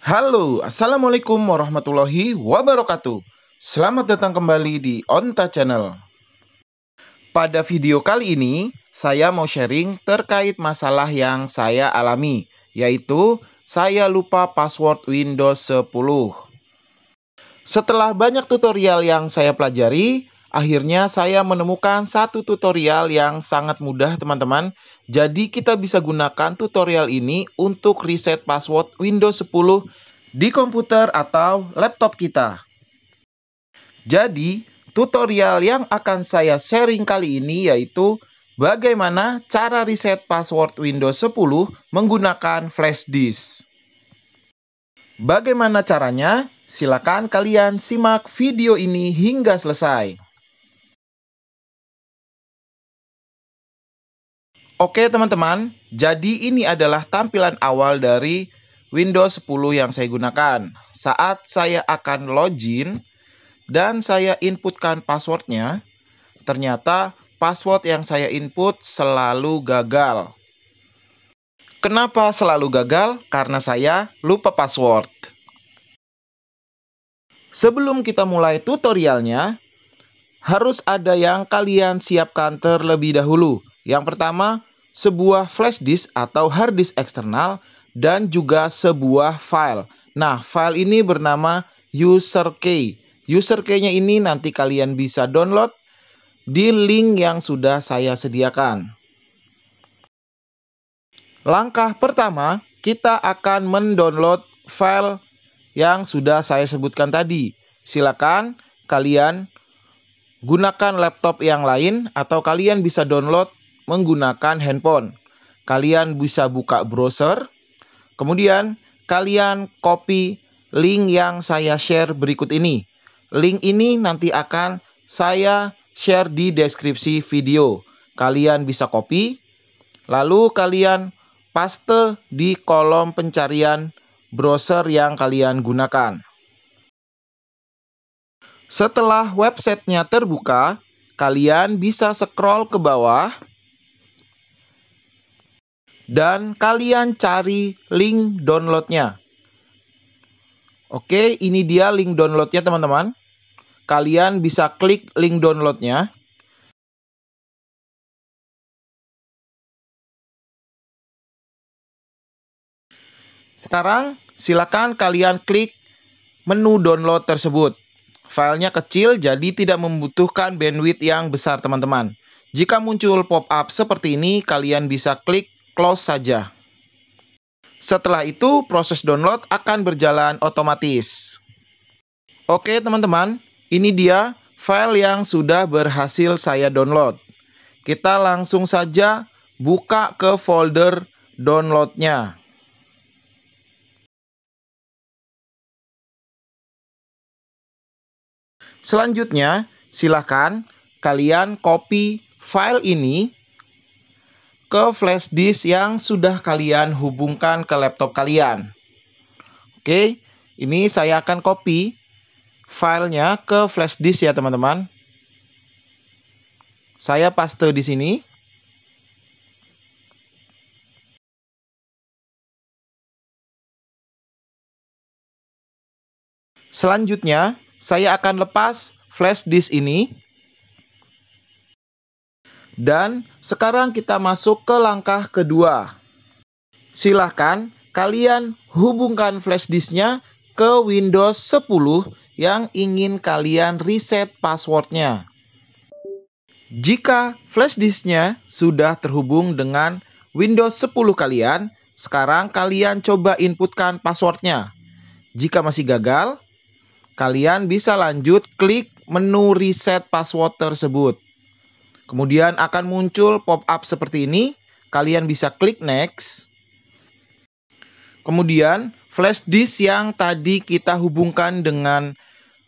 Halo, Assalamualaikum warahmatullahi wabarakatuh. Selamat datang kembali di Onta Channel. Pada video kali ini, saya mau sharing terkait masalah yang saya alami, yaitu saya lupa password Windows 10. Setelah banyak tutorial yang saya pelajari, Akhirnya saya menemukan satu tutorial yang sangat mudah teman-teman. Jadi kita bisa gunakan tutorial ini untuk reset password Windows 10 di komputer atau laptop kita. Jadi tutorial yang akan saya sharing kali ini yaitu bagaimana cara reset password Windows 10 menggunakan flash disk. Bagaimana caranya? Silakan kalian simak video ini hingga selesai. Oke teman-teman, jadi ini adalah tampilan awal dari Windows 10 yang saya gunakan. Saat saya akan login dan saya inputkan passwordnya, ternyata password yang saya input selalu gagal. Kenapa selalu gagal? Karena saya lupa password. Sebelum kita mulai tutorialnya, harus ada yang kalian siapkan terlebih dahulu. Yang pertama, sebuah flash disk atau hard disk eksternal, dan juga sebuah file. Nah, file ini bernama user key. User key-nya ini nanti kalian bisa download di link yang sudah saya sediakan. Langkah pertama, kita akan mendownload file yang sudah saya sebutkan tadi. Silakan kalian gunakan laptop yang lain atau kalian bisa download menggunakan handphone. Kalian bisa buka browser, kemudian kalian copy link yang saya share berikut ini. Link ini nanti akan saya share di deskripsi video. Kalian bisa copy, lalu kalian paste di kolom pencarian browser yang kalian gunakan. Setelah websitenya terbuka, kalian bisa scroll ke bawah dan kalian cari link downloadnya. Oke, ini dia link downloadnya teman-teman. Kalian bisa klik link downloadnya. Sekarang silakan kalian klik menu download tersebut. Filenya kecil jadi tidak membutuhkan bandwidth yang besar teman-teman. Jika muncul pop-up seperti ini, kalian bisa klik close saja. Setelah itu, proses download akan berjalan otomatis. Oke, teman-teman, ini dia file yang sudah berhasil saya download. Kita langsung saja buka ke folder downloadnya. Selanjutnya, silakan kalian copy file ini ke flash disk yang sudah kalian hubungkan ke laptop kalian. Oke, ini saya akan copy filenya ke flash disk ya teman-teman. Saya paste di sini. Selanjutnya, saya akan lepas flash disk ini dan sekarang kita masuk ke langkah kedua. Silahkan kalian hubungkan flashdisknya ke Windows 10 yang ingin kalian reset passwordnya. Jika flashdisknya sudah terhubung dengan Windows 10 kalian, sekarang kalian coba inputkan passwordnya. Jika masih gagal, kalian bisa lanjut klik menu reset password tersebut. Kemudian akan muncul pop-up seperti ini. Kalian bisa klik next. Kemudian flash disk yang tadi kita hubungkan dengan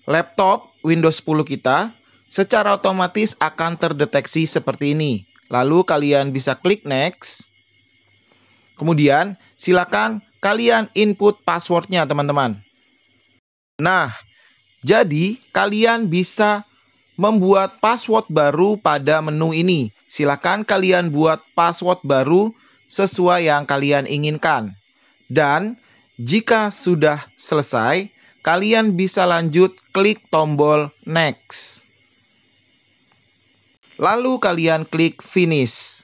laptop Windows 10 kita secara otomatis akan terdeteksi seperti ini. Lalu kalian bisa klik next. Kemudian silakan kalian input passwordnya teman-teman. Nah, jadi kalian bisa membuat password baru pada menu ini. Silakan kalian buat password baru sesuai yang kalian inginkan. Dan jika sudah selesai, kalian bisa lanjut klik tombol next. Lalu kalian klik finish.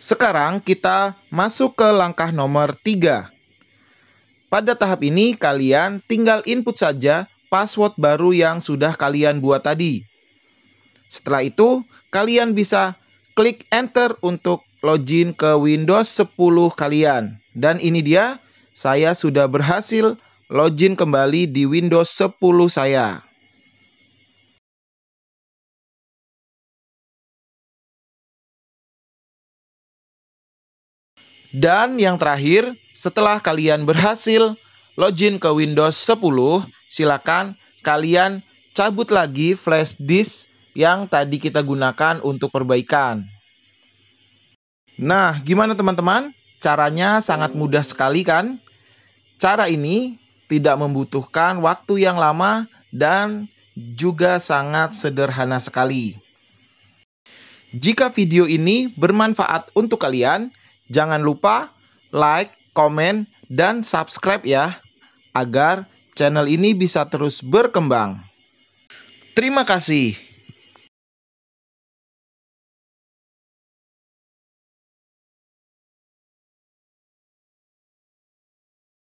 Sekarang kita masuk ke langkah nomor 3. Pada tahap ini kalian tinggal input saja password baru yang sudah kalian buat tadi. Setelah itu, kalian bisa klik enter untuk login ke Windows 10 kalian. Dan ini dia, saya sudah berhasil login kembali di Windows 10 saya. Dan yang terakhir, setelah kalian berhasil login ke Windows 10, silakan kalian cabut lagi flash disk yang tadi kita gunakan untuk perbaikan. Nah, gimana teman-teman? Caranya sangat mudah sekali kan? Cara ini tidak membutuhkan waktu yang lama dan juga sangat sederhana sekali. Jika video ini bermanfaat untuk kalian, jangan lupa like, komen, dan subscribe ya agar channel ini bisa terus berkembang. Terima kasih.